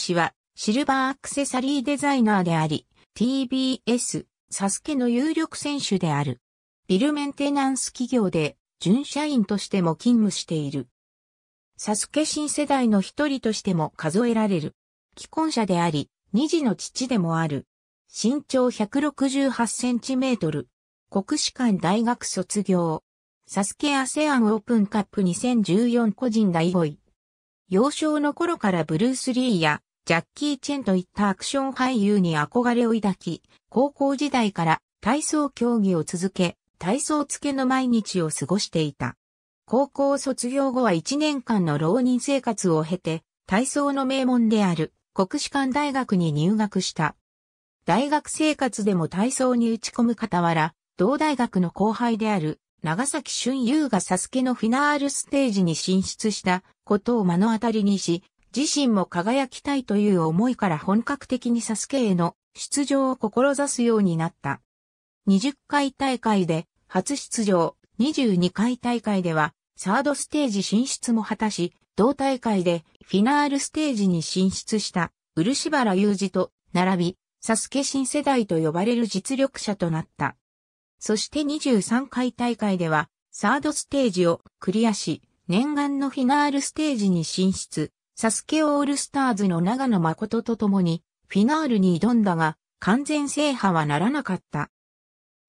氏は、シルバーアクセサリーデザイナーであり、TBS、サスケの有力選手である。ビルメンテナンス企業で、準社員としても勤務している。サスケ新世代の一人としても数えられる。既婚者であり、二児の父でもある。身長168センチメートル。国士舘大学卒業。サスケアセアンオープンカップ2014個人第5位。幼少の頃からブルース・リーやジャッキー・チェンといったアクション俳優に憧れを抱き、高校時代から体操競技を続け、体操付けの毎日を過ごしていた。高校卒業後は1年間の浪人生活を経て、体操の名門である国士舘大学に入学した。大学生活でも体操に打ち込む傍ら、同大学の後輩である長崎俊優がサスケのフィナールステージに進出したことを目の当たりにし、自身も輝きたいという思いから本格的にサスケへの出場を志すようになった。20回大会で初出場、22回大会ではサードステージ進出も果たし、同大会でフィナールステージに進出した漆原裕二と並び、サスケ新世代と呼ばれる実力者となった。そして23回大会ではサードステージをクリアし、念願のフィナールステージに進出。サスケオールスターズの長野誠と共に、フィナールに挑んだが、完全制覇はならなかった。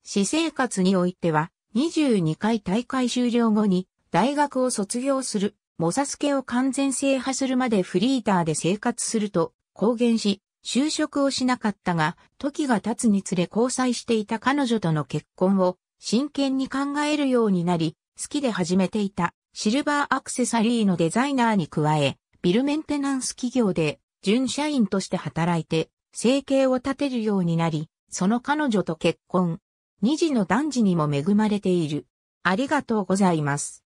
私生活においては、22回大会終了後に、大学を卒業する、モサスケを完全制覇するまでフリーターで生活すると公言し、就職をしなかったが、時が経つにつれ交際していた彼女との結婚を真剣に考えるようになり、好きで始めていたシルバーアクセサリーのデザイナーに加え、ビルメンテナンス企業で、準社員として働いて、生計を立てるようになり、その彼女と結婚。二児の男児にも恵まれている。ありがとうございます。